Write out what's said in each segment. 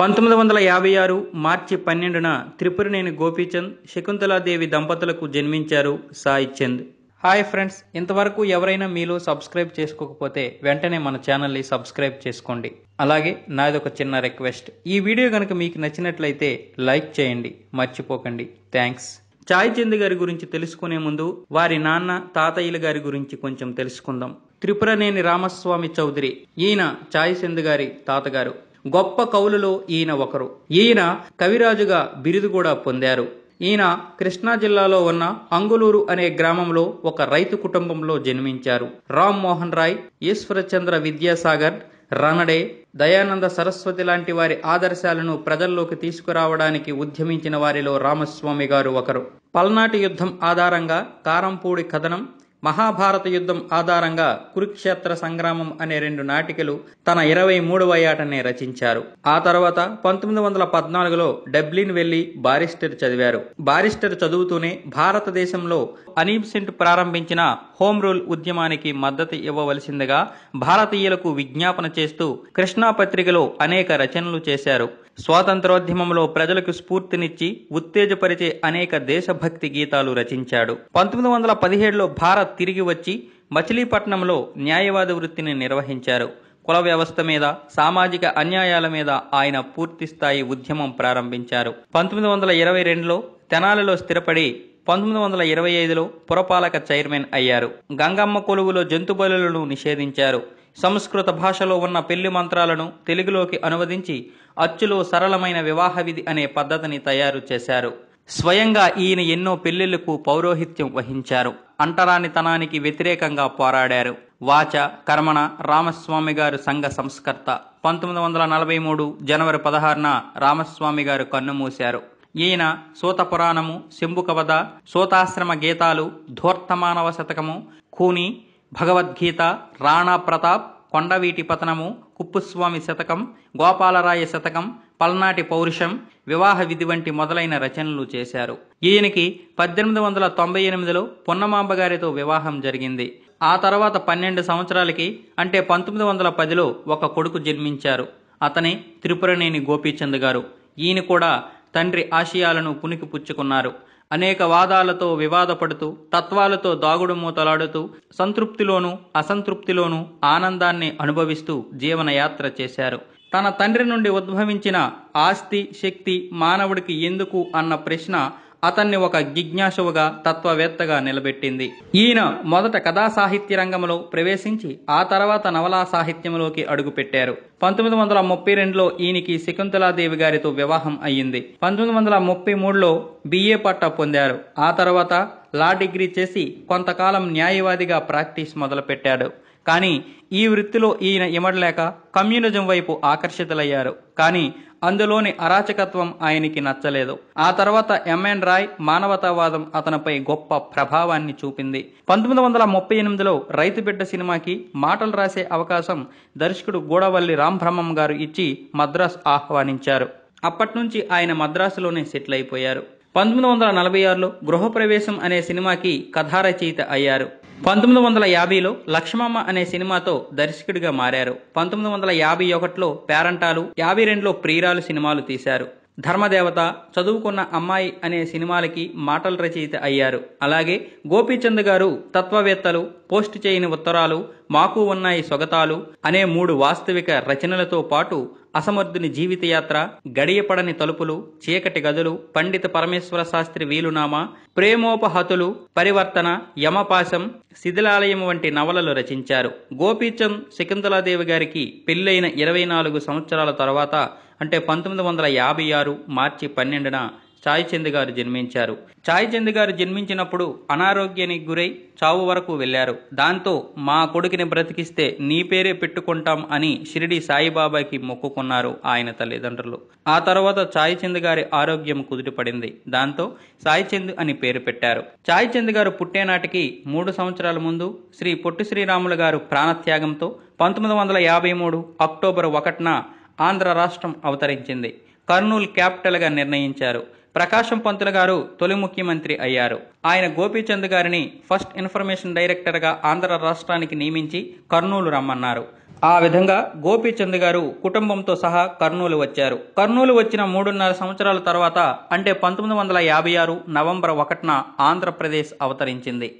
పంతొమ్మిది వందల యాభై ఆరు మార్చి పన్నెండున త్రిపురనేని గోపీచంద్ శకుంతలాదేవి దంపతులకు జన్మించారు సాయి చంద్ హాయ్ ఫ్రెండ్స్ ఇంతవరకు ఎవరైనా మీలో సబ్స్క్రైబ్ చేసుకోకపోతే వెంటనే మన ఛానల్ని సబ్స్క్రైబ్ చేసుకోండి అలాగే నాది ఒక చిన్న రిక్వెస్ట్ ఈ వీడియో కనుక మీకు నచ్చినట్లయితే లైక్ చేయండి మర్చిపోకండి థ్యాంక్స్ చాయ్ చంద్ గారి గురించి తెలుసుకునే ముందు వారి నాన్న తాతయ్యల గారి గురించి కొంచెం తెలుసుకుందాం త్రిపురనేని రామస్వామి చౌదరి ఈయన చాయ్ చంద్ గారి తాతగారు గొప్ప కవులలో ఈయన ఒకరు ఈయన కవిరాజుగా బిరుదు కూడా పొందారు ఈయన కృష్ణా జిల్లాలో ఉన్న అంగులూరు అనే గ్రామంలో ఒక రైతు కుటుంబంలో జన్మించారు రామ్ మోహన్ రాయ్ ఈశ్వరచంద్ర విద్యాసాగర్ రనడే దయానంద సరస్వతి లాంటి వారి ఆదర్శాలను ప్రజల్లోకి తీసుకురావడానికి ఉద్యమించిన వారిలో రామస్వామి గారు ఒకరు పల్నాటి యుద్ధం ఆధారంగా కారంపూడి కథనం మహాభారత యుద్ధం ఆధారంగా కురుక్షేత్ర సంగ్రామం అనే రెండు నాటికలు తన ఇరవై మూడవ ఏటనే రచించారు ఆ తర్వాత పంతొమ్మిది వందల పద్నాలుగులో డబ్లిన్ వెళ్లి బారిస్టర్ చదివారు బారిస్టర్ చదువుతూనే భారతదేశంలో అనీబ్ సెంట్ ప్రారంభించిన హోం రూల్ ఉద్యమానికి మద్దతు ఇవ్వవలసిందిగా భారతీయులకు విజ్ఞాపన చేస్తూ కృష్ణా పత్రికలో అనేక రచనలు చేశారు స్వాతంత్రోద్యమంలో ప్రజలకు స్ఫూర్తినిచ్చి ఉత్తేజపరిచే అనేక దేశభక్తి గీతాలు రచించాడు పంతొమ్మిది వందల పదిహేడులో భారత్ తిరిగి వచ్చి మచిలీపట్నంలో న్యాయవాద వృత్తిని నిర్వహించారు కుల వ్యవస్థ మీద సామాజిక అన్యాయాల మీద ఆయన పూర్తిస్థాయి ఉద్యమం ప్రారంభించారు పంతొమ్మిది వందల ఇరవై రెండులో తెనాలిలో స్థిరపడి పంతొమ్మిది వందల ఇరవై ఐదులో పురపాలక చైర్మన్ అయ్యారు గంగమ్మ కొలువులో జంతుబలులను నిషేధించారు సంస్కృత భాషలో ఉన్న పెళ్లి మంత్రాలను తెలుగులోకి అనువదించి అచ్చులో సరళమైన వివాహ విధి అనే పద్ధతిని తయారు చేశారు స్వయంగా ఈయన ఎన్నో పెళ్లిళ్లకు పౌరోహిత్యం వహించారు అంటరానితనానికి వ్యతిరేకంగా పోరాడారు వాచ కర్మణ రామస్వామి గారు సంఘ సంస్కర్త పంతొమ్మిది వందల నలభై మూడు జనవరి పదహారున రామస్వామి గారు కన్నుమూశారు ఈయన సూతపురాణము శంభుకవద సూతాశ్రమ గీతాలు ధూర్తమానవ శతకము కూని భగవద్గీత రాణా ప్రతాప్ కొండవీటి పతనము కుప్పుస్వామి శతకం గోపాలరాయ శతకం పల్నాటి పౌరుషం వివాహ విధి వంటి మొదలైన రచనలు చేశారు ఈయనకి పద్దెనిమిది వందల తొంభై ఎనిమిదిలో పొన్నమాంబగారితో వివాహం జరిగింది ఆ తర్వాత పన్నెండు సంవత్సరాలకి అంటే పంతొమ్మిది వందల పదిలో ఒక కొడుకు జన్మించారు అతనే త్రిపురనేని గోపీచంద్ గారు ఈయన కూడా తండ్రి ఆశయాలను పుణికి పుచ్చుకున్నారు అనేక వాదాలతో వివాదపడుతూ తత్వాలతో దాగుడు మూతలాడుతూ సంతృప్తిలోనూ అసంతృప్తిలోనూ ఆనందాన్ని అనుభవిస్తూ జీవనయాత్ర చేశారు తన తండ్రి నుండి ఉద్భవించిన ఆస్తి శక్తి మానవుడికి ఎందుకు అన్న ప్రశ్న అతన్ని ఒక జిజ్ఞాసువుగా తత్వవేత్తగా నిలబెట్టింది ఈయన మొదట కథా సాహిత్య రంగంలో ప్రవేశించి ఆ తర్వాత నవలా సాహిత్యంలోకి అడుగుపెట్టారు పంతొమ్మిది వందల ముప్పై రెండులో ఈయనకి శకుంతలాదేవి గారితో వివాహం అయ్యింది పంతొమ్మిది వందల ముప్పై మూడులో బిఏ పట్టా పొందారు ఆ తర్వాత లా డిగ్రీ చేసి కొంతకాలం న్యాయవాదిగా ప్రాక్టీస్ మొదలుపెట్టాడు కానీ ఈ వృత్తిలో ఈయన ఇమడలేక కమ్యూనిజం వైపు ఆకర్షితులయ్యారు కానీ అందులోని అరాచకత్వం ఆయనకి నచ్చలేదు ఆ తర్వాత ఎంఎన్ రాయ్ మానవతావాదం అతనిపై గొప్ప ప్రభావాన్ని చూపింది పంతొమ్మిది వందల ముప్పై ఎనిమిదిలో రైతు బిడ్డ సినిమాకి మాటలు రాసే అవకాశం దర్శకుడు గూడవల్లి రాంబ్రహ్మం గారు ఇచ్చి మద్రాస్ ఆహ్వానించారు అప్పటి నుంచి ఆయన మద్రాసులోనే సెటిల్ అయిపోయారు పంతొమ్మిది వందల నలభై ఆరులో గృహప్రవేశం అనే సినిమాకి కథారచయిత అయ్యారు పంతొమ్మిది వందల యాభైలో లక్ష్మమ్మ అనే సినిమాతో దర్శకుడిగా మారారు పంతొమ్మిది వందల యాభై ఒకటిలో పేరంటాలు యాభై రెండులో ప్రియురాలు సినిమాలు తీశారు ధర్మదేవత చదువుకున్న అమ్మాయి అనే సినిమాలకి మాటల రచయిత అయ్యారు అలాగే గోపీచంద్ గారు తత్వవేత్తలు పోస్ట్ చేయని ఉత్తరాలు మాకు ఉన్నాయి స్వగతాలు అనే మూడు వాస్తవిక రచనలతో పాటు అసమర్థుని జీవితయాత్ర గడియపడని తలుపులు చీకటి గదులు పండిత పరమేశ్వర శాస్త్రి వీలునామా ప్రేమోపహతులు పరివర్తన యమపాశం శిథిలాలయం వంటి నవలలు రచించారు గోపీచంద్ శకుంతలాదేవి గారికి పెళ్లైన ఇరవై నాలుగు సంవత్సరాల తర్వాత అంటే పంతొమ్మిది వందల యాభై ఆరు మార్చి పన్నెండున సాయి చంద్ గారు జన్మించారు సాయి చంద్ గారు జన్మించినప్పుడు అనారోగ్యానికి గురై చావు వరకు వెళ్లారు దాంతో మా కొడుకుని బ్రతికిస్తే నీ పేరే పెట్టుకుంటాం అని షిరిడి సాయిబాబాకి మొక్కుకున్నారు ఆయన తల్లిదండ్రులు ఆ తర్వాత సాయి చంద్ గారి ఆరోగ్యం కుదిరిపడింది దాంతో సాయి చంద్ అని పేరు పెట్టారు సాయి చంద్ గారు పుట్టేనాటికి మూడు సంవత్సరాల ముందు శ్రీ పొట్టి శ్రీరాములు గారు ప్రాణత్యాగంతో పంతొమ్మిది వందల యాభై మూడు అక్టోబర్ ఒకటిన ఆంధ్ర రాష్ట్రం అవతరించింది కర్నూలు క్యాపిటల్గా నిర్ణయించారు ప్రకాశం పంతులు గారు తొలి ముఖ్యమంత్రి అయ్యారు ఆయన గోపీచంద్ గారిని ఫస్ట్ ఇన్ఫర్మేషన్ డైరెక్టర్గా ఆంధ్ర రాష్ట్రానికి నియమించి కర్నూలు రమ్మన్నారు ఆ విధంగా గోపీచంద్ గారు కుటుంబంతో సహా కర్నూలు వచ్చారు కర్నూలు వచ్చిన మూడున్నర సంవత్సరాల తర్వాత అంటే పంతొమ్మిది వందల యాభై ఆరు నవంబర్ ఒకటిన ఆంధ్రప్రదేశ్ అవతరించింది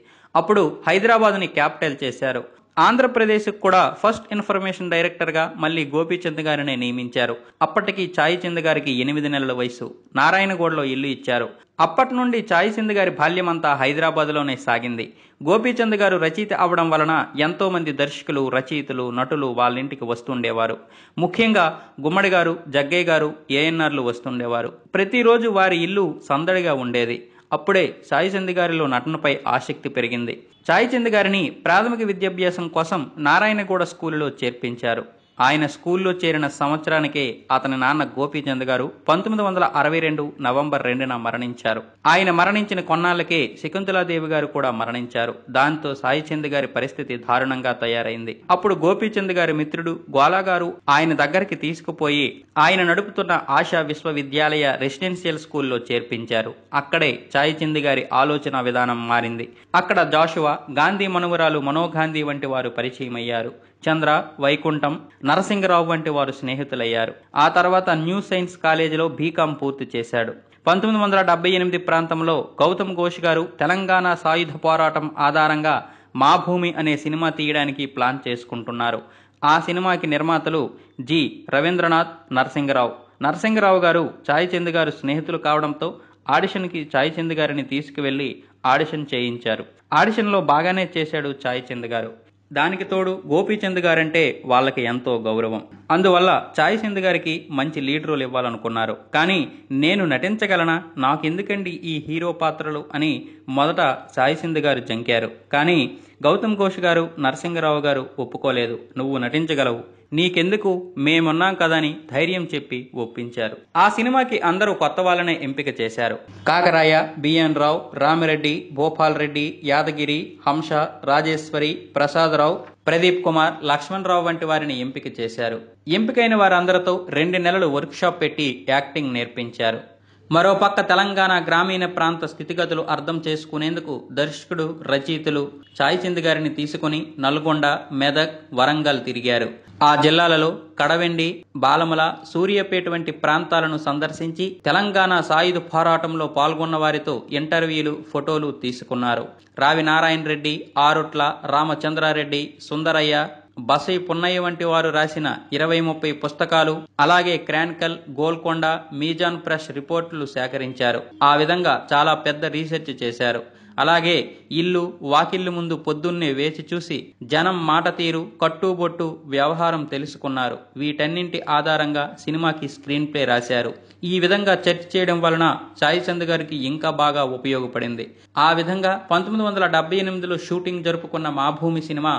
అప్పుడు హైదరాబాద్ని క్యాపిటల్ చేశారు ఆంధ్రప్రదేశ్కు కూడా ఫస్ట్ ఇన్ఫర్మేషన్ డైరెక్టర్గా మళ్ళీ గోపీచంద్ గారిని నియమించారు అప్పటికి చాయ్ చంద్ గారికి ఎనిమిది నెలల వయసు నారాయణగూడలో ఇల్లు ఇచ్చారు అప్పటి నుండి చాయ్ గారి బాల్యమంతా హైదరాబాద్లోనే సాగింది గోపీచంద్ గారు రచయిత అవడం వలన ఎంతోమంది దర్శకులు రచయితలు నటులు వాళ్ళ ఇంటికి వస్తుండేవారు ముఖ్యంగా గుమ్మడి గారు జగ్గయ్య గారు ఏఎన్ఆర్లు వస్తుండేవారు ప్రతిరోజు వారి ఇల్లు సందడిగా ఉండేది అప్పుడే సాయి చంది గారిలో నటనపై ఆసక్తి పెరిగింది సాయి చంది గారిని ప్రాథమిక విద్యాభ్యాసం కోసం నారాయణగూడ స్కూలులో చేర్పించారు ఆయన స్కూల్లో చేరిన సంవత్సరానికే అతని నాన్న గోపీచంద్ గారు పంతొమ్మిది వందల అరవై రెండు నవంబర్ రెండున మరణించారు ఆయన మరణించిన కొన్నాళ్ళకే శకుంతలాదేవి గారు కూడా మరణించారు దాంతో సాయిచంద్ గారి పరిస్థితి దారుణంగా తయారైంది అప్పుడు గోపీచంద్ గారి మిత్రుడు గ్వాలాగారు ఆయన దగ్గరికి తీసుకుపోయి ఆయన నడుపుతున్న ఆశా విశ్వవిద్యాలయ రెసిడెన్షియల్ స్కూల్లో చేర్పించారు అక్కడే చాయిచంద్ గారి ఆలోచన విధానం మారింది అక్కడ జాషువా గాంధీ మనువరాలు మనోగాంధీ వంటి వారు పరిచయమయ్యారు చంద్ర వైకుంఠం నరసింగరావు వంటి వారు స్నేహితులయ్యారు ఆ తర్వాత న్యూ సైన్స్ కాలేజీలో బీకాం పూర్తి చేశాడు పంతొమ్మిది వందల డెబ్బై ఎనిమిది ప్రాంతంలో గౌతమ్ ఘోష్ గారు తెలంగాణ సాయుధ పోరాటం ఆధారంగా మా భూమి అనే సినిమా తీయడానికి ప్లాన్ చేసుకుంటున్నారు ఆ సినిమాకి నిర్మాతలు జి రవీంద్రనాథ్ నరసింహరావు నరసింహరావు గారు చాయచంద్ గారు స్నేహితులు కావడంతో ఆడిషన్కి చాయచంద్ గారిని తీసుకువెళ్ళి ఆడిషన్ చేయించారు ఆడిషన్లో బాగానే చేశాడు చాయచంద్ గారు దానికి తోడు గోపీచంద్ గారంటే వాళ్ళకి ఎంతో గౌరవం అందువల్ల ఛాయ్ సింధ్ గారికి మంచి లీడ్ రోల్ ఇవ్వాలనుకున్నారు కానీ నేను నటించగలనా నాకెందుకండి ఈ హీరో పాత్రలు అని మొదట సాయి గారు జంకారు కానీ గౌతమ్ ఘోష్ గారు నరసింహరావు గారు ఒప్పుకోలేదు నువ్వు నటించగలవు నీకెందుకు మేమున్నాం కదని ధైర్యం చెప్పి ఒప్పించారు ఆ సినిమాకి అందరూ కొత్త వాళ్ళనే ఎంపిక చేశారు కాకరాయ బిఎన్ రావు రామిరెడ్డి భోపాల్ రెడ్డి యాదగిరి హంస రాజేశ్వరి ప్రసాద్ రావు ప్రదీప్ కుమార్ లక్ష్మణ్ రావు వంటి వారిని ఎంపిక చేశారు ఎంపికైన వారందరితో రెండు నెలలు వర్క్షాప్ పెట్టి యాక్టింగ్ నేర్పించారు మరోపక్క తెలంగాణ గ్రామీణ ప్రాంత స్థితిగతులు అర్థం చేసుకునేందుకు దర్శకుడు రచయితలు చాయిచింద్ గారిని తీసుకుని నల్గొండ మెదక్ వరంగల్ తిరిగారు ఆ జిల్లాలలో కడవెండి బాలమల సూర్యపేట వంటి ప్రాంతాలను సందర్శించి తెలంగాణ సాయుధ పోరాటంలో పాల్గొన్న వారితో ఇంటర్వ్యూలు ఫోటోలు తీసుకున్నారు రావి నారాయణ రెడ్డి ఆరుట్ల రామచంద్రారెడ్డి సుందరయ్య బసై పున్నయ్య వంటి వారు రాసిన ఇరవై ముప్పై పుస్తకాలు అలాగే క్రాన్కల్ గోల్కొండ మీజాన్ ప్రెస్ రిపోర్టులు సేకరించారు ఆ విధంగా చాలా పెద్ద రీసెర్చ్ చేశారు అలాగే ఇల్లు వాకిల్లు ముందు పొద్దున్నే వేచి చూసి జనం మాట తీరు కట్టుబొట్టు వ్యవహారం తెలుసుకున్నారు వీటన్నింటి ఆధారంగా సినిమాకి స్క్రీన్ ప్లే రాశారు ఈ విధంగా చర్చ చేయడం వలన సాయి చంద్ గారికి ఇంకా బాగా ఉపయోగపడింది ఆ విధంగా పంతొమ్మిది వందల ఎనిమిదిలో షూటింగ్ జరుపుకున్న మా సినిమా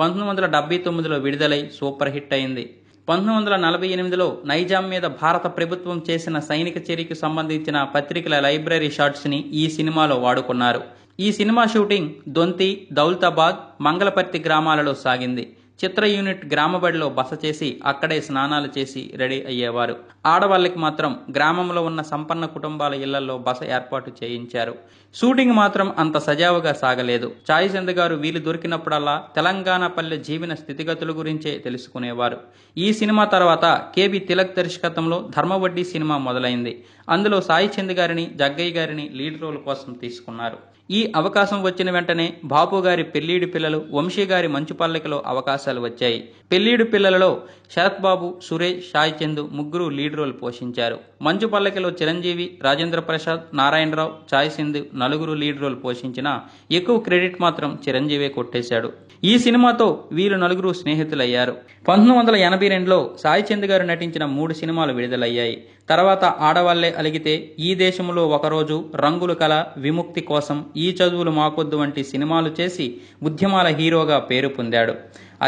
పంతొమ్మిది వందల డెబ్బై తొమ్మిదిలో విడుదలై సూపర్ హిట్ అయింది పంతొమ్మిది వందల నలభై ఎనిమిదిలో నైజాం మీద భారత ప్రభుత్వం చేసిన సైనిక చర్యకు సంబంధించిన పత్రికల లైబ్రరీ షాట్స్ని ఈ సినిమాలో వాడుకున్నారు ఈ సినిమా షూటింగ్ దొంతి దౌల్తాబాద్ మంగళపర్తి గ్రామాలలో సాగింది చిత్ర యూనిట్ గ్రామబడిలో బస చేసి అక్కడే స్నానాలు చేసి రెడీ అయ్యేవారు ఆడవాళ్ళకి మాత్రం గ్రామంలో ఉన్న సంపన్న కుటుంబాల ఇళ్లలో బస ఏర్పాటు చేయించారు షూటింగ్ మాత్రం అంత సజావుగా సాగలేదు చాయిచంద్ గారు వీలు దొరికినప్పుడల్లా తెలంగాణ పల్లె జీవన స్థితిగతుల గురించే తెలుసుకునేవారు ఈ సినిమా తర్వాత కేబి తిలక్ దర్శకత్వంలో ధర్మవడ్డీ సినిమా మొదలైంది అందులో సాయిచంద్ గారిని జగ్గయ్య గారిని లీడ్ రోల్ కోసం తీసుకున్నారు ఈ అవకాశం వచ్చిన వెంటనే బాపు గారి పెళ్లిడి పిల్లలు వంశీ గారి మంచు పల్లకిలో అవకాశాలు వచ్చాయి పెళ్లిడి పిల్లలలో శరత్ బాబు సురేష్ సాయి చందు ముగ్గురు లీడ్ రోల్ పోషించారు మంచు పల్లకిలో చిరంజీవి రాజేంద్ర ప్రసాద్ నారాయణరావు సాయి సింధు నలుగురు లీడ్ రోల్ పోషించినా ఎక్కువ క్రెడిట్ మాత్రం చిరంజీవే కొట్టేశాడు ఈ సినిమాతో వీరు నలుగురు స్నేహితులయ్యారు పంతొమ్మిది వందల ఎనభై రెండులో సాయిచంద్ గారు నటించిన మూడు సినిమాలు విడుదలయ్యాయి తర్వాత ఆడవాళ్లే అలిగితే ఈ దేశంలో ఒకరోజు రంగుల కళ విముక్తి కోసం ఈ చదువులు మాకొద్దు వంటి సినిమాలు చేసి ఉద్యమాల హీరోగా పేరు పొందాడు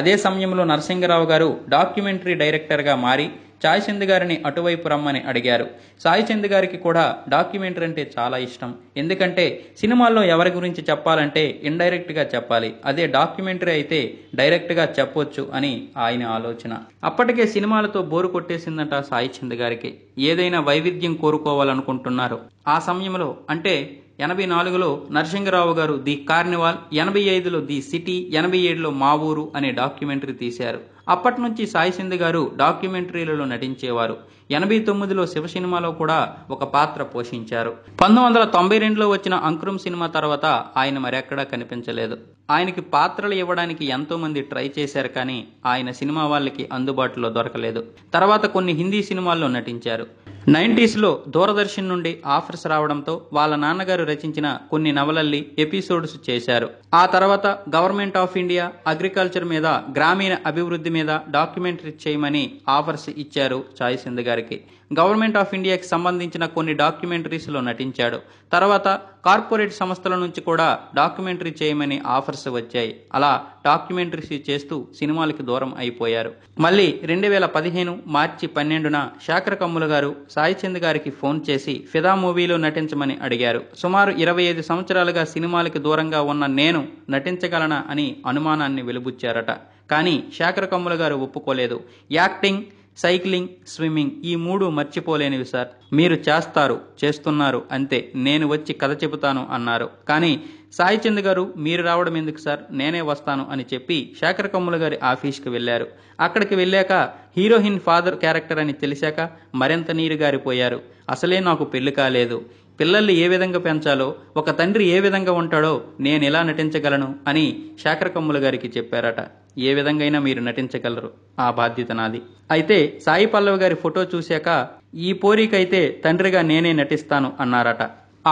అదే సమయంలో నరసింగరావు గారు డాక్యుమెంటరీ డైరెక్టర్గా మారి సాయి చంద్ గారిని అటువైపు రమ్మని అడిగారు సాయి చంద్ గారికి కూడా డాక్యుమెంటరీ అంటే చాలా ఇష్టం ఎందుకంటే సినిమాల్లో ఎవరి గురించి చెప్పాలంటే ఇండైరెక్ట్గా చెప్పాలి అదే డాక్యుమెంటరీ అయితే డైరెక్ట్గా చెప్పొచ్చు అని ఆయన ఆలోచన అప్పటికే సినిమాలతో బోరు కొట్టేసిందట సాయి చంద్ గారికి ఏదైనా వైవిధ్యం కోరుకోవాలనుకుంటున్నారు ఆ సమయంలో అంటే ఎనభై నాలుగులో నరసింహరావు గారు ది కార్నివాల్ ఎనభై ఐదులో ది సిటీ ఎనభై ఏడులో మా ఊరు అనే డాక్యుమెంటరీ తీశారు అప్పటి నుంచి సాయి సింధు గారు డాక్యుమెంటరీలలో నటించేవారు ఎనభై తొమ్మిదిలో శివ సినిమాలో కూడా ఒక పాత్ర పోషించారు పంతొమ్మిది వందల తొంభై రెండులో వచ్చిన అంకురం సినిమా తర్వాత ఆయన మరెక్కడా కనిపించలేదు ఆయనకి పాత్రలు ఇవ్వడానికి ఎంతోమంది ట్రై చేశారు కానీ ఆయన సినిమా వాళ్ళకి అందుబాటులో దొరకలేదు తర్వాత కొన్ని హిందీ సినిమాల్లో నటించారు నైంటీస్లో దూరదర్శన్ నుండి ఆఫర్స్ రావడంతో వాళ్ళ నాన్నగారు రచించిన కొన్ని నవలల్లి ఎపిసోడ్స్ చేశారు ఆ తర్వాత గవర్నమెంట్ ఆఫ్ ఇండియా అగ్రికల్చర్ మీద గ్రామీణ అభివృద్ధి మీద డాక్యుమెంటరీ చేయమని ఆఫర్స్ ఇచ్చారు సాయి సింధు గారికి గవర్నమెంట్ ఆఫ్ ఇండియాకి సంబంధించిన కొన్ని డాక్యుమెంటరీస్లో నటించాడు తర్వాత కార్పొరేట్ సంస్థల నుంచి కూడా డాక్యుమెంటరీ చేయమని ఆఫర్స్ వచ్చాయి అలా డాక్యుమెంటరీస్ చేస్తూ సినిమాలకి దూరం అయిపోయారు మళ్ళీ రెండు వేల పదిహేను మార్చి పన్నెండున శాఖర కమ్ముల గారు సాయిచంద్ గారికి ఫోన్ చేసి ఫిదా మూవీలో నటించమని అడిగారు సుమారు ఇరవై ఐదు సంవత్సరాలుగా సినిమాలకి దూరంగా ఉన్న నేను నటించగలనా అని అనుమానాన్ని వెలుబుచ్చారట కానీ శాఖర కమ్ముల గారు ఒప్పుకోలేదు యాక్టింగ్ సైక్లింగ్ స్విమ్మింగ్ ఈ మూడు మర్చిపోలేనివి సార్ మీరు చేస్తారు చేస్తున్నారు అంతే నేను వచ్చి కథ చెబుతాను అన్నారు కానీ సాయిచంద్ గారు మీరు రావడం ఎందుకు సార్ నేనే వస్తాను అని చెప్పి శేఖర్ కమ్ముల గారి ఆఫీస్కి వెళ్ళారు అక్కడికి వెళ్ళాక హీరోయిన్ ఫాదర్ క్యారెక్టర్ అని తెలిసాక మరింత నీరు గారిపోయారు అసలే నాకు పెళ్లి కాలేదు పిల్లల్ని ఏ విధంగా పెంచాలో ఒక తండ్రి ఏ విధంగా ఉంటాడో నేను ఎలా నటించగలను అని శాకరకమ్ముల గారికి చెప్పారట ఏ విధంగా మీరు నటించగలరు ఆ బాధ్యత నాది అయితే సాయి పల్లవి గారి ఫోటో చూశాక ఈ పోరికైతే తండ్రిగా నేనే నటిస్తాను అన్నారట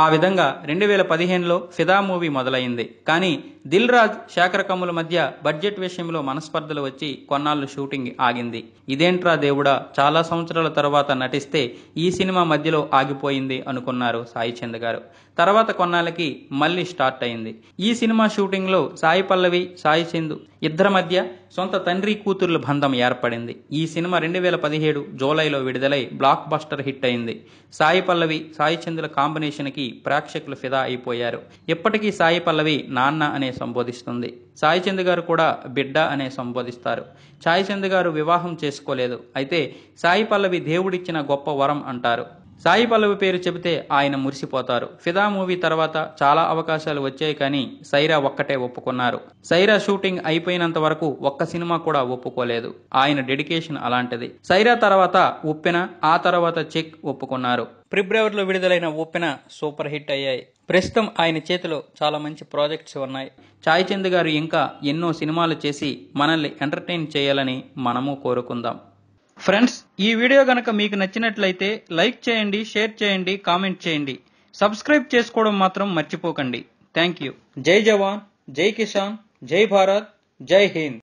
ఆ విధంగా రెండు వేల పదిహేనులో ఫిదా మూవీ మొదలైంది కానీ దిల్ రాజ్ శాఖర కమ్ముల మధ్య బడ్జెట్ విషయంలో మనస్పర్ధలు వచ్చి కొన్నాళ్ళు షూటింగ్ ఆగింది ఇదేంట్రా దేవుడా చాలా సంవత్సరాల తర్వాత నటిస్తే ఈ సినిమా మధ్యలో ఆగిపోయింది అనుకున్నారు సాయి చంద్ గారు తర్వాత కొన్నాళ్ళకి మళ్ళీ స్టార్ట్ అయింది ఈ సినిమా షూటింగ్లో సాయి పల్లవి సాయి చంద్ ఇద్దరి మధ్య సొంత తండ్రి కూతుర్ల బంధం ఏర్పడింది ఈ సినిమా రెండు వేల పదిహేడు జూలైలో విడుదలై బ్లాక్ బస్టర్ హిట్ అయింది సాయి పల్లవి సాయి చంద్ల కాంబినేషన్కి ప్రేక్షకులు ఫిదా అయిపోయారు ఇప్పటికీ సాయి పల్లవి నాన్న అనే సంబోధిస్తుంది సాయిచంద్ గారు కూడా బిడ్డ అనే సంబోధిస్తారు సాయిచంద్ గారు వివాహం చేసుకోలేదు అయితే సాయి పల్లవి దేవుడిచ్చిన గొప్ప వరం అంటారు సాయి పల్లవి పేరు చెబితే ఆయన మురిసిపోతారు ఫిదా మూవీ తర్వాత చాలా అవకాశాలు వచ్చాయి కానీ సైరా ఒక్కటే ఒప్పుకున్నారు సైరా షూటింగ్ అయిపోయినంత వరకు ఒక్క సినిమా కూడా ఒప్పుకోలేదు ఆయన డెడికేషన్ అలాంటిది సైరా తర్వాత ఉప్పెన ఆ తర్వాత చెక్ ఒప్పుకున్నారు ఫిబ్రవరిలో విడుదలైన ఉప్పెన సూపర్ హిట్ అయ్యాయి ప్రస్తుతం ఆయన చేతిలో చాలా మంచి ప్రాజెక్ట్స్ ఉన్నాయి చాయ్ చంద్ గారు ఇంకా ఎన్నో సినిమాలు చేసి మనల్ని ఎంటర్టైన్ చేయాలని మనము కోరుకుందాం ఫ్రెండ్స్ ఈ వీడియో గనక మీకు నచ్చినట్లయితే లైక్ చేయండి షేర్ చేయండి కామెంట్ చేయండి సబ్స్క్రైబ్ చేసుకోవడం మాత్రం మర్చిపోకండి థ్యాంక్ యూ జై జవాన్ జై కిసాన్ జై భారత్ జై హింద్